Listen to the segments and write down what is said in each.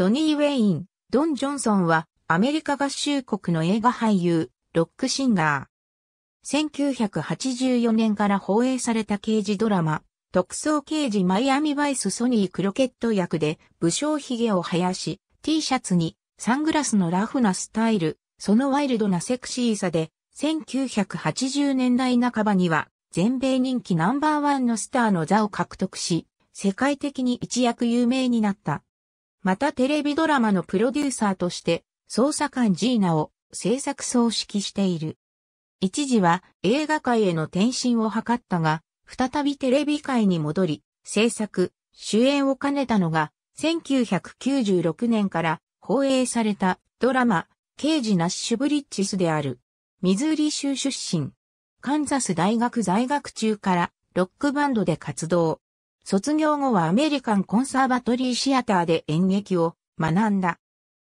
ドニー・ウェイン、ドン・ジョンソンは、アメリカ合衆国の映画俳優、ロックシンガー。1984年から放映された刑事ドラマ、特捜刑事マイアミバイスソニークロケット役で、武将髭を生やし、T シャツに、サングラスのラフなスタイル、そのワイルドなセクシーさで、1980年代半ばには、全米人気ナンバーワンのスターの座を獲得し、世界的に一躍有名になった。またテレビドラマのプロデューサーとして、捜査官ジーナを制作総指揮している。一時は映画界への転身を図ったが、再びテレビ界に戻り、制作、主演を兼ねたのが、1996年から放映されたドラマ、刑事ナッシュブリッジスである。ミズーリ州出身。カンザス大学在学中からロックバンドで活動。卒業後はアメリカンコンサーバトリーシアターで演劇を学んだ。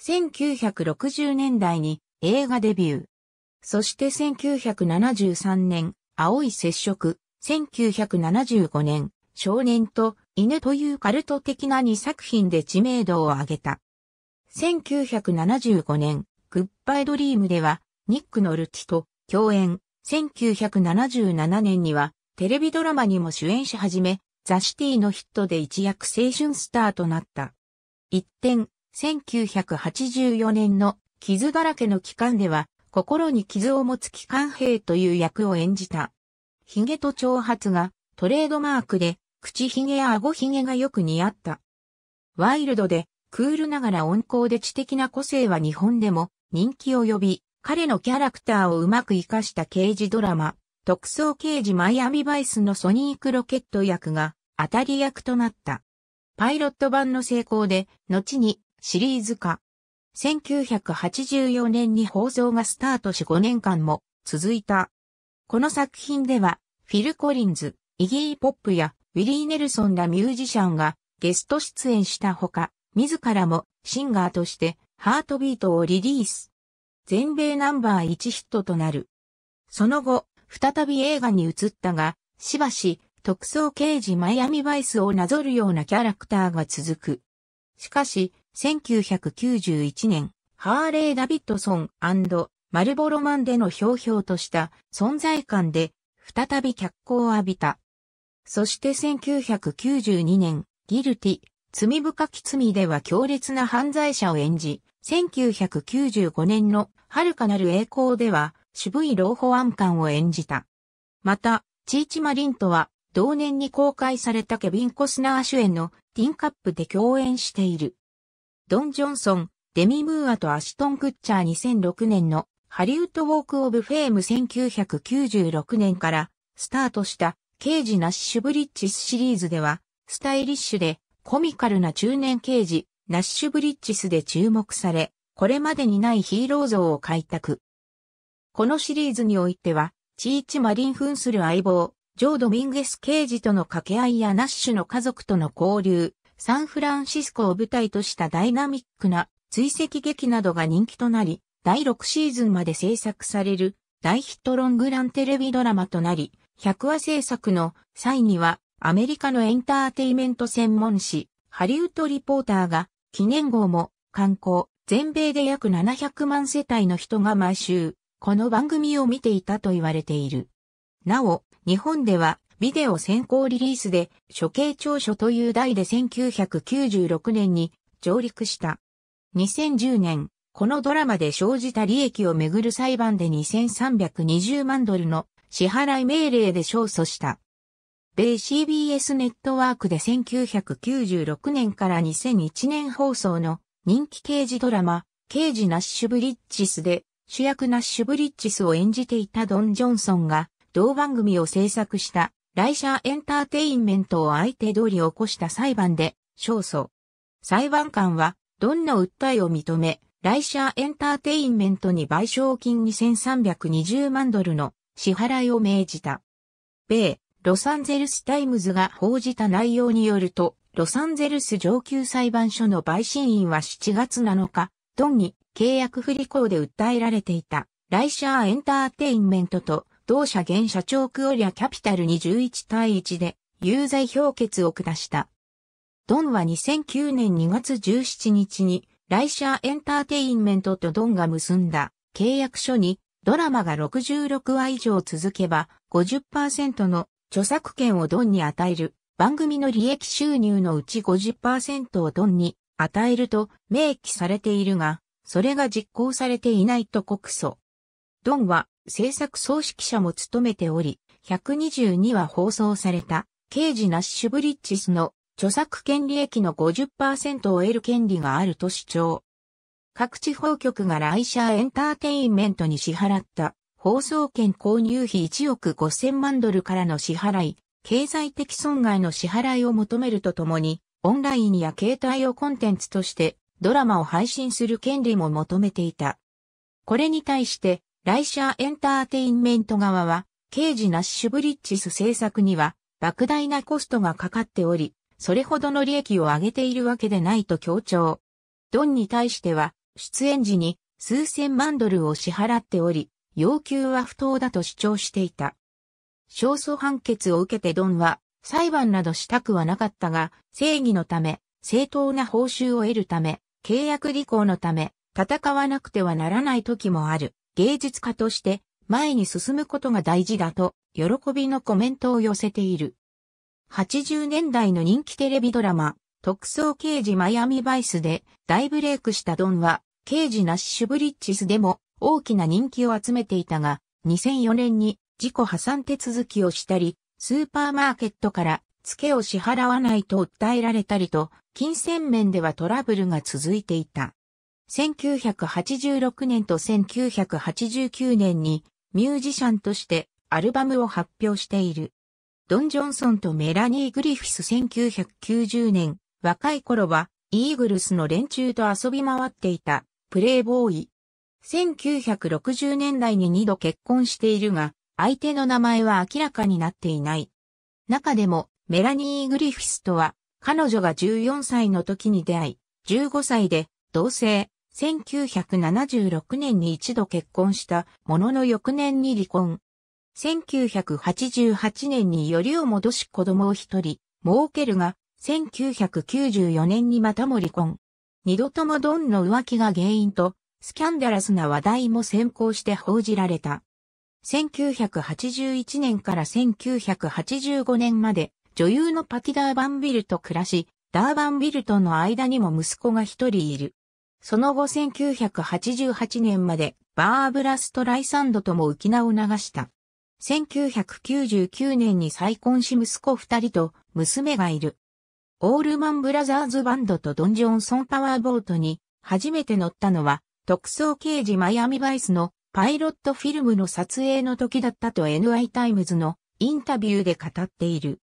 1960年代に映画デビュー。そして1973年、青い接触、1975年、少年と犬というカルト的な2作品で知名度を上げた。1975年、グッバイドリームでは、ニック・ノルティと共演。1977年には、テレビドラマにも主演し始め、ザ・シティのヒットで一躍青春スターとなった。一点、1984年の傷だらけの期間では、心に傷を持つ機関兵という役を演じた。髭と長髪がトレードマークで、口髭や顎髭がよく似合った。ワイルドで、クールながら温厚で知的な個性は日本でも人気を呼び、彼のキャラクターをうまく活かした刑事ドラマ、特捜刑事マイアミバイスのソニークロケット役が当たり役となった。パイロット版の成功で、後にシリーズ化。1984年に放送がスタートし5年間も続いた。この作品では、フィル・コリンズ、イギー・ポップやウィリー・ネルソンらミュージシャンがゲスト出演したほか、自らもシンガーとしてハートビートをリリース。全米ナンバー1ヒットとなる。その後、再び映画に移ったが、しばし、特捜刑事マイアミバイスをなぞるようなキャラクターが続く。しかし、1991年、ハーレー・ダビッドソンマルボロマンでのひょうひょうとした存在感で、再び脚光を浴びた。そして1992年、ギルティ、罪深き罪では強烈な犯罪者を演じ、1995年の遥かなる栄光では、渋い老保安官を演じた。また、チーチマリントは、同年に公開されたケビン・コスナー主演のティンカップで共演している。ドン・ジョンソン、デミ・ムーアとアシトン・クッチャー2006年のハリウッド・ウォーク・オブ・フェーム1996年からスタートした刑事ナッシュ・ブリッジスシリーズでは、スタイリッシュでコミカルな中年刑事、ナッシュ・ブリッジスで注目され、これまでにないヒーロー像を開拓。このシリーズにおいては、チーチ・マリン扮する相棒、ジョー・ドミンゲス刑事との掛け合いやナッシュの家族との交流、サンフランシスコを舞台としたダイナミックな追跡劇などが人気となり、第6シーズンまで制作される大ヒットロングランテレビドラマとなり、100話制作の際にはアメリカのエンターテイメント専門誌、ハリウッドリポーターが記念号も観光、全米で約700万世帯の人が毎週この番組を見ていたと言われている。なお、日本ではビデオ先行リリースで処刑調書という題で1996年に上陸した。2010年、このドラマで生じた利益をめぐる裁判で2320万ドルの支払い命令で勝訴した。米 CBS ネットワークで1996年から2001年放送の人気刑事ドラマ、刑事ナッシュブリッジスで主役ナッシュブリッジスを演じていたドン・ジョンソンが、同番組を制作した、ライシャーエンターテインメントを相手通り起こした裁判で、勝訴。裁判官は、ドンの訴えを認め、ライシャーエンターテインメントに賠償金2320万ドルの支払いを命じた。米、ロサンゼルスタイムズが報じた内容によると、ロサンゼルス上級裁判所の陪審員は7月7日、ドンに契約不履行で訴えられていた、ライシャーエンターテインメントと、同社現社長クオリアキャピタルに11対1で、有罪評決を下した。ドンは2009年2月17日に、ライシャーエンターテインメントとドンが結んだ契約書に、ドラマが66話以上続けば50%の著作権をドンに与える、番組の利益収入のうち50%をドンに与えると明記されているが、それが実行されていないと告訴。ドンは制作総指揮者も務めており、122は放送された、刑事ナッシュブリッジスの著作権利益の50%を得る権利があると主張。各地方局がライシャーエンターテインメントに支払った放送権購入費1億5000万ドルからの支払い、経済的損害の支払いを求めるとともに、オンラインや携帯をコンテンツとしてドラマを配信する権利も求めていた。これに対して、ライシャーエンターテインメント側は、刑事ナッシュブリッジス制作には、莫大なコストがかかっており、それほどの利益を上げているわけでないと強調。ドンに対しては、出演時に数千万ドルを支払っており、要求は不当だと主張していた。勝訴判決を受けてドンは、裁判などしたくはなかったが、正義のため、正当な報酬を得るため、契約履行のため戦わなくてはならない時もある芸術家として前に進むことが大事だと喜びのコメントを寄せている。80年代の人気テレビドラマ特捜刑事マイアミバイスで大ブレイクしたドンは刑事ナッシュブリッジスでも大きな人気を集めていたが2004年に自己破産手続きをしたりスーパーマーケットから付けを支払わないと訴えられたりと、金銭面ではトラブルが続いていた。1986年と1989年にミュージシャンとしてアルバムを発表している。ドン・ジョンソンとメラニー・グリフィス1990年、若い頃はイーグルスの連中と遊び回っていたプレイボーイ。1960年代に2度結婚しているが、相手の名前は明らかになっていない。中でもメラニー・グリフィスとは、彼女が14歳の時に出会い、15歳で同性、1976年に一度結婚したものの翌年に離婚。1988年によりを戻し子供を一人、儲けるが、1994年にまたも離婚。二度ともドンの浮気が原因と、スキャンダラスな話題も先行して報じられた。1981年から1985年まで、女優のパティ・ダーバンビルと暮らし、ダーバンビルとの間にも息子が一人いる。その後1988年までバーブラ・ストライサンドとも浮き名を流した。1999年に再婚し息子二人と娘がいる。オールマンブラザーズバンドとドン・ジョンソンパワーボートに初めて乗ったのは特捜刑事マイアミバイスのパイロットフィルムの撮影の時だったと n y タイムズのインタビューで語っている。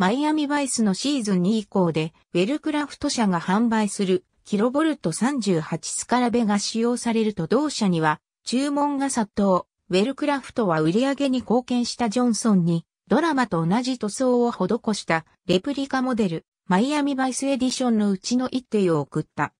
マイアミバイスのシーズン2以降で、ウェルクラフト社が販売するキロボルト38スカラベが使用されると同社には注文が殺到。ウェルクラフトは売り上げに貢献したジョンソンにドラマと同じ塗装を施したレプリカモデルマイアミバイスエディションのうちの一手を送った。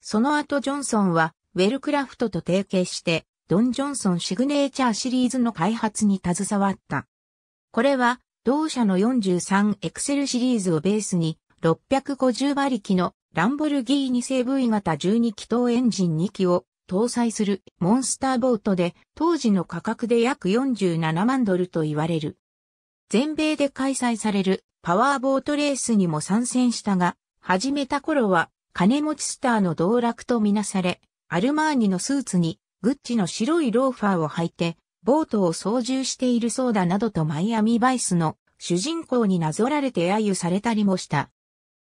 その後ジョンソンはウェルクラフトと提携してドン・ジョンソンシグネーチャーシリーズの開発に携わった。これは同社の4 3エクセルシリーズをベースに、650馬力のランボルギーニ製 v 型12気筒エンジン2機を搭載するモンスターボートで、当時の価格で約47万ドルと言われる。全米で開催されるパワーボートレースにも参戦したが、始めた頃は金持ちスターの道楽とみなされ、アルマーニのスーツにグッチの白いローファーを履いて、ボートを操縦しているそうだなどとマイアミバイスの主人公になぞられて揶揄されたりもした。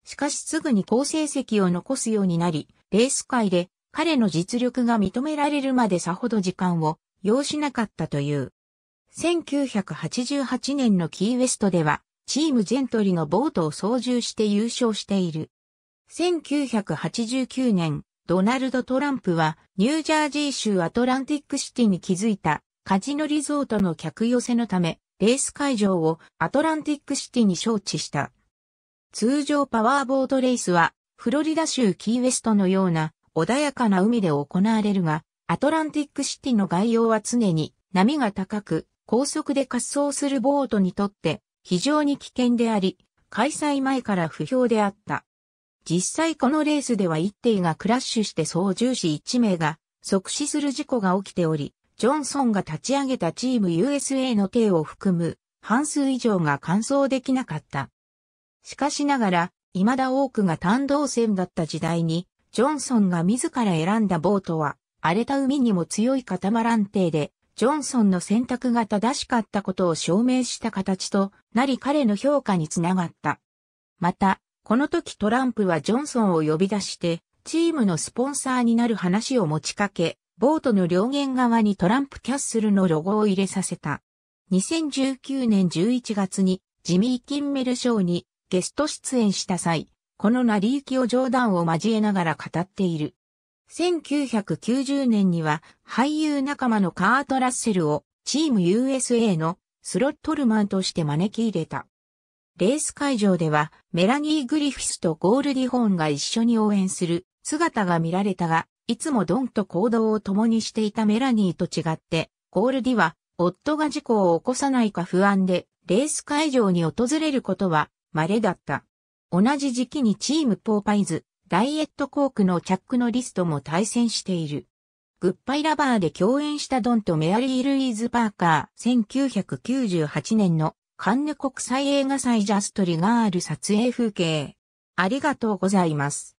しかしすぐに好成績を残すようになり、レース界で彼の実力が認められるまでさほど時間を要しなかったという。1988年のキーウェストでは、チームジェントリのボートを操縦して優勝している。1989年、ドナルド・トランプは、ニュージャージー州アトランティックシティに築いたカジノリゾートの客寄せのため、レース会場をアトランティックシティに招致した。通常パワーボードレースは、フロリダ州キーウェストのような穏やかな海で行われるが、アトランティックシティの概要は常に波が高く、高速で滑走するボートにとって非常に危険であり、開催前から不評であった。実際このレースでは一艇がクラッシュして操縦士1名が即死する事故が起きており、ジョンソンが立ち上げたチーム USA の手を含む半数以上が完走できなかった。しかしながら、未だ多くが単動船だった時代に、ジョンソンが自ら選んだボートは、荒れた海にも強い固まらん艇で、ジョンソンの選択が正しかったことを証明した形となり彼の評価につながった。また、この時トランプはジョンソンを呼び出して、チームのスポンサーになる話を持ちかけ、ボートの両舷側にトランプキャッスルのロゴを入れさせた。2019年11月にジミー・キンメルショーにゲスト出演した際、この成り行きを冗談を交えながら語っている。1990年には俳優仲間のカート・ラッセルをチーム USA のスロットルマンとして招き入れた。レース会場ではメラニー・グリフィスとゴールディホーンが一緒に応援する姿が見られたが、いつもドンと行動を共にしていたメラニーと違って、ゴールディは、夫が事故を起こさないか不安で、レース会場に訪れることは、稀だった。同じ時期にチームポーパイズ、ダイエットコークのチャックのリストも対戦している。グッバイラバーで共演したドンとメアリー・ルイーズ・パーカー1998年のカンヌ国際映画祭ジャストリガール撮影風景。ありがとうございます。